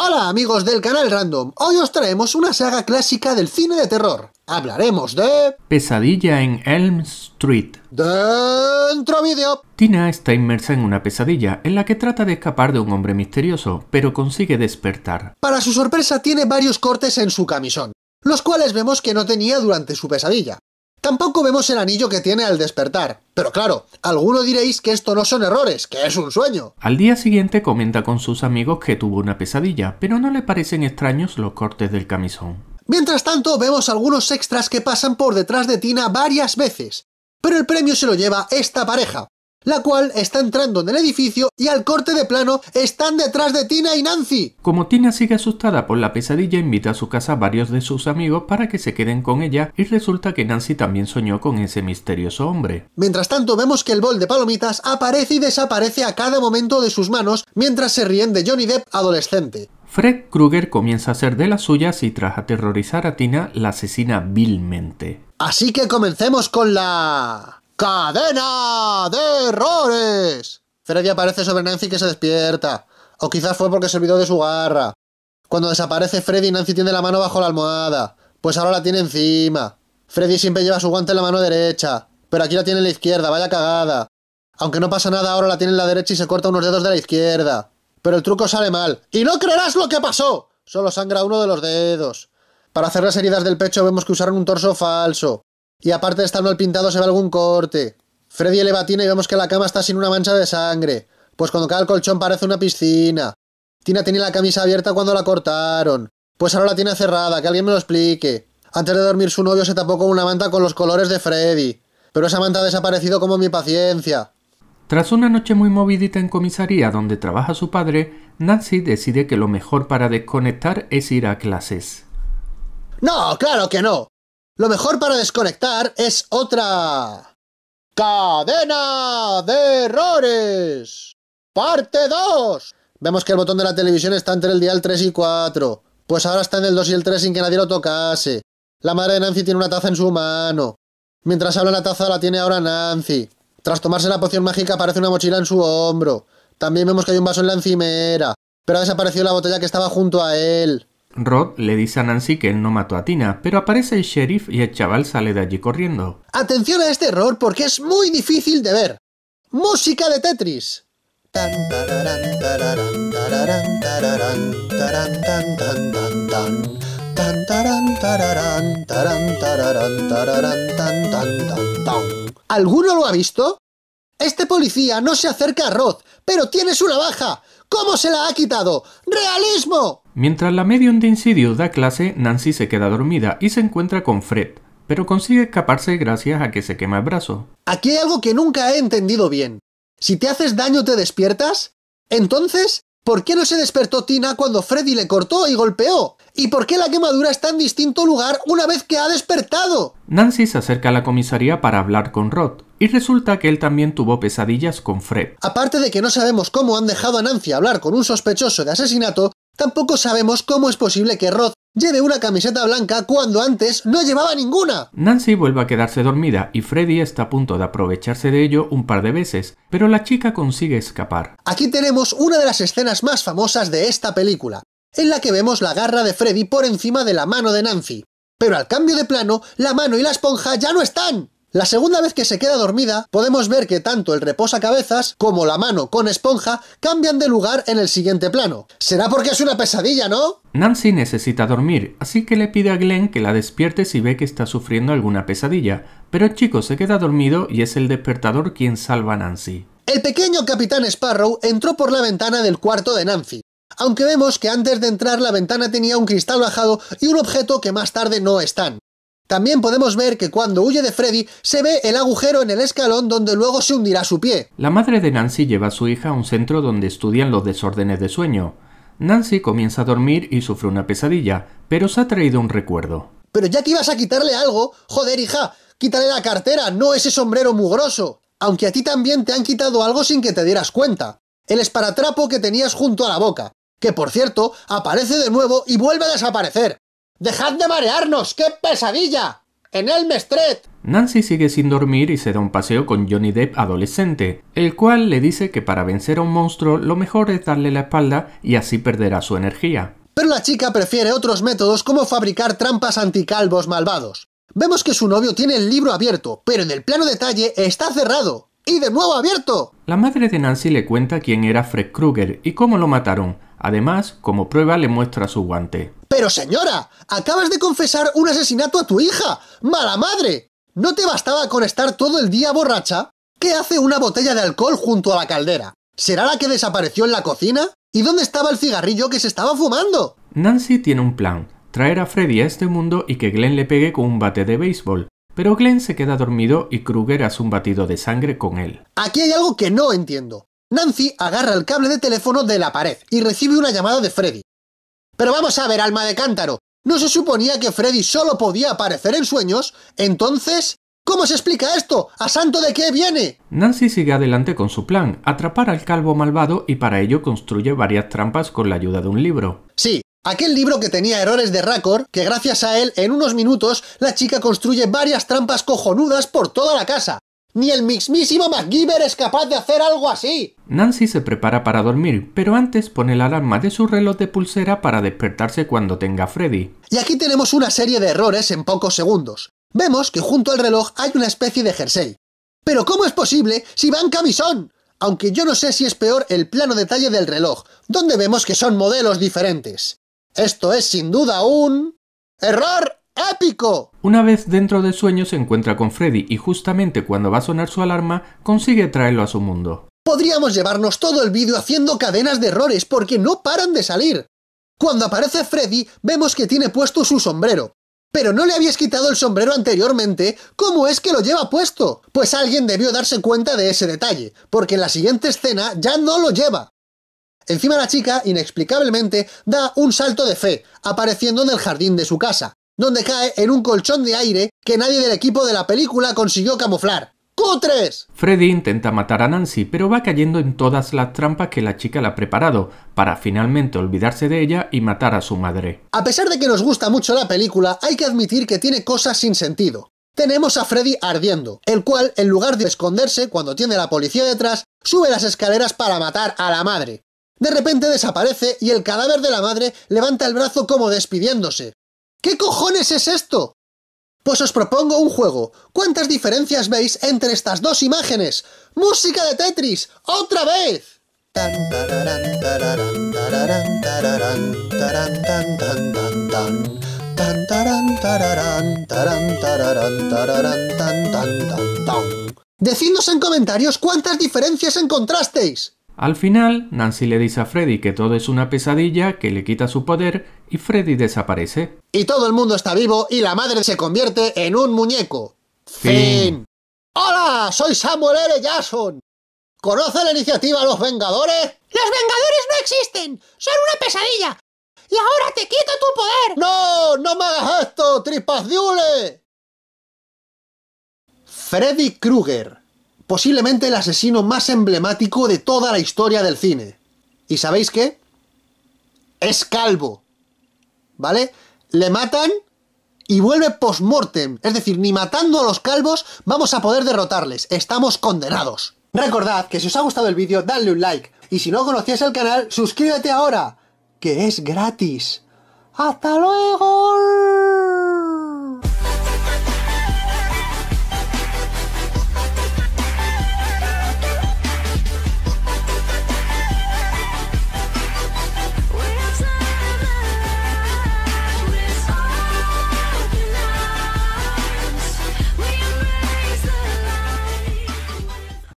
Hola amigos del canal Random, hoy os traemos una saga clásica del cine de terror. Hablaremos de... Pesadilla en Elm Street. Dentro vídeo. Tina está inmersa en una pesadilla en la que trata de escapar de un hombre misterioso, pero consigue despertar. Para su sorpresa tiene varios cortes en su camisón, los cuales vemos que no tenía durante su pesadilla. Tampoco vemos el anillo que tiene al despertar. Pero claro, algunos diréis que esto no son errores, que es un sueño. Al día siguiente comenta con sus amigos que tuvo una pesadilla, pero no le parecen extraños los cortes del camisón. Mientras tanto, vemos algunos extras que pasan por detrás de Tina varias veces. Pero el premio se lo lleva esta pareja, la cual está entrando en el edificio y al corte de plano están detrás de Tina y Nancy. Como Tina sigue asustada por la pesadilla, invita a su casa a varios de sus amigos para que se queden con ella y resulta que Nancy también soñó con ese misterioso hombre. Mientras tanto vemos que el bol de palomitas aparece y desaparece a cada momento de sus manos mientras se ríen de Johnny Depp adolescente. Fred Krueger comienza a ser de las suyas y tras aterrorizar a Tina la asesina vilmente. Así que comencemos con la... ¡Cadena de errores! Freddy aparece sobre Nancy que se despierta. O quizás fue porque se olvidó de su garra. Cuando desaparece Freddy, Nancy tiene la mano bajo la almohada. Pues ahora la tiene encima. Freddy siempre lleva su guante en la mano derecha. Pero aquí la tiene en la izquierda, vaya cagada. Aunque no pasa nada, ahora la tiene en la derecha y se corta unos dedos de la izquierda. Pero el truco sale mal. ¡Y no creerás lo que pasó! Solo sangra uno de los dedos. Para hacer las heridas del pecho vemos que usaron un torso falso. Y aparte de estar mal pintado, se ve algún corte. Freddy le Tina y vemos que la cama está sin una mancha de sangre, pues cuando cae el colchón parece una piscina. Tina tenía la camisa abierta cuando la cortaron, pues ahora la tiene cerrada, que alguien me lo explique. Antes de dormir su novio se tapó con una manta con los colores de Freddy, pero esa manta ha desaparecido como mi paciencia. Tras una noche muy movidita en comisaría donde trabaja su padre, Nancy decide que lo mejor para desconectar es ir a clases. No, claro que no. Lo mejor para desconectar es otra... ¡Cadena de errores! ¡Parte 2! Vemos que el botón de la televisión está entre el dial 3 y 4. Pues ahora está en el 2 y el 3 sin que nadie lo tocase. La madre de Nancy tiene una taza en su mano. Mientras habla la taza la tiene ahora Nancy. Tras tomarse la poción mágica aparece una mochila en su hombro. También vemos que hay un vaso en la encimera, pero ha desaparecido la botella que estaba junto a él. Rod le dice a Nancy que él no mató a Tina, pero aparece el sheriff y el chaval sale de allí corriendo. Atención a este error porque es muy difícil de ver. Música de Tetris. ¿Alguno lo ha visto? Este policía no se acerca a Roth, pero tiene su navaja. ¿Cómo se la ha quitado? ¡Realismo! Mientras la medium de insidio da clase, Nancy se queda dormida y se encuentra con Fred, pero consigue escaparse gracias a que se quema el brazo. Aquí hay algo que nunca he entendido bien. Si te haces daño te despiertas, entonces ¿Por qué no se despertó Tina cuando Freddy le cortó y golpeó? ¿Y por qué la quemadura está en distinto lugar una vez que ha despertado? Nancy se acerca a la comisaría para hablar con Rod, y resulta que él también tuvo pesadillas con Fred. Aparte de que no sabemos cómo han dejado a Nancy hablar con un sospechoso de asesinato, tampoco sabemos cómo es posible que Rod lleve una camiseta blanca cuando antes no llevaba ninguna. Nancy vuelve a quedarse dormida y Freddy está a punto de aprovecharse de ello un par de veces, pero la chica consigue escapar. Aquí tenemos una de las escenas más famosas de esta película, en la que vemos la garra de Freddy por encima de la mano de Nancy. Pero al cambio de plano, la mano y la esponja ya no están. La segunda vez que se queda dormida, podemos ver que tanto el reposacabezas como la mano con esponja cambian de lugar en el siguiente plano. Será porque es una pesadilla, ¿no? Nancy necesita dormir, así que le pide a Glenn que la despierte si ve que está sufriendo alguna pesadilla, pero el chico se queda dormido y es el despertador quien salva a Nancy. El pequeño capitán Sparrow entró por la ventana del cuarto de Nancy, aunque vemos que antes de entrar la ventana tenía un cristal bajado y un objeto que más tarde no están. También podemos ver que cuando huye de Freddy se ve el agujero en el escalón donde luego se hundirá su pie. La madre de Nancy lleva a su hija a un centro donde estudian los desórdenes de sueño. Nancy comienza a dormir y sufre una pesadilla, pero se ha traído un recuerdo. Pero ya que ibas a quitarle algo, joder hija, quítale la cartera, no ese sombrero mugroso. Aunque a ti también te han quitado algo sin que te dieras cuenta. El esparatrapo que tenías junto a la boca, que por cierto, aparece de nuevo y vuelve a desaparecer. ¡Dejad de marearnos! ¡Qué pesadilla! ¡En el Mestret! Nancy sigue sin dormir y se da un paseo con Johnny Depp adolescente, el cual le dice que para vencer a un monstruo lo mejor es darle la espalda y así perderá su energía. Pero la chica prefiere otros métodos como fabricar trampas anticalvos malvados. Vemos que su novio tiene el libro abierto, pero en el plano detalle está cerrado. ¡Y de nuevo abierto! La madre de Nancy le cuenta quién era Fred Krueger y cómo lo mataron. Además, como prueba le muestra su guante. Pero señora, acabas de confesar un asesinato a tu hija. ¡Mala madre! ¿No te bastaba con estar todo el día borracha? ¿Qué hace una botella de alcohol junto a la caldera? ¿Será la que desapareció en la cocina? ¿Y dónde estaba el cigarrillo que se estaba fumando? Nancy tiene un plan, traer a Freddy a este mundo y que Glenn le pegue con un bate de béisbol. Pero Glenn se queda dormido y Kruger hace un batido de sangre con él. Aquí hay algo que no entiendo. Nancy agarra el cable de teléfono de la pared y recibe una llamada de Freddy. Pero vamos a ver, alma de cántaro. ¿No se suponía que Freddy solo podía aparecer en sueños? Entonces, ¿cómo se explica esto? ¿A santo de qué viene? Nancy sigue adelante con su plan, atrapar al calvo malvado y para ello construye varias trampas con la ayuda de un libro. Sí, Aquel libro que tenía errores de Raccord, que gracias a él, en unos minutos, la chica construye varias trampas cojonudas por toda la casa. Ni el mismísimo MacGyver es capaz de hacer algo así. Nancy se prepara para dormir, pero antes pone la alarma de su reloj de pulsera para despertarse cuando tenga a Freddy. Y aquí tenemos una serie de errores en pocos segundos. Vemos que junto al reloj hay una especie de jersey. Pero ¿cómo es posible si va en camisón? Aunque yo no sé si es peor el plano detalle del reloj, donde vemos que son modelos diferentes. Esto es sin duda un... ¡Error! épico. Una vez dentro del sueño se encuentra con Freddy y justamente cuando va a sonar su alarma consigue traerlo a su mundo. Podríamos llevarnos todo el vídeo haciendo cadenas de errores porque no paran de salir. Cuando aparece Freddy vemos que tiene puesto su sombrero. Pero no le habías quitado el sombrero anteriormente, ¿cómo es que lo lleva puesto? Pues alguien debió darse cuenta de ese detalle, porque en la siguiente escena ya no lo lleva. Encima la chica, inexplicablemente, da un salto de fe, apareciendo en el jardín de su casa donde cae en un colchón de aire que nadie del equipo de la película consiguió camuflar. ¡Cutres! Freddy intenta matar a Nancy, pero va cayendo en todas las trampas que la chica le ha preparado, para finalmente olvidarse de ella y matar a su madre. A pesar de que nos gusta mucho la película, hay que admitir que tiene cosas sin sentido. Tenemos a Freddy ardiendo, el cual, en lugar de esconderse cuando tiene la policía detrás, sube las escaleras para matar a la madre. De repente desaparece y el cadáver de la madre levanta el brazo como despidiéndose. ¿Qué cojones es esto? Pues os propongo un juego. ¿Cuántas diferencias veis entre estas dos imágenes? ¡Música de Tetris! ¡Otra vez! Decidnos en comentarios cuántas diferencias encontrasteis. Al final, Nancy le dice a Freddy que todo es una pesadilla que le quita su poder y Freddy desaparece. Y todo el mundo está vivo y la madre se convierte en un muñeco. Fin. ¡Hola! Soy Samuel L. Jackson. ¿Conoce la iniciativa Los Vengadores? ¡Los Vengadores no existen! ¡Son una pesadilla! ¡Y ahora te quito tu poder! ¡No! ¡No me hagas esto, tripas Freddy Krueger posiblemente el asesino más emblemático de toda la historia del cine. ¿Y sabéis qué? Es calvo. ¿Vale? Le matan y vuelve post-mortem. Es decir, ni matando a los calvos vamos a poder derrotarles. Estamos condenados. Recordad que si os ha gustado el vídeo, dadle un like. Y si no conocías el canal, suscríbete ahora, que es gratis. ¡Hasta luego!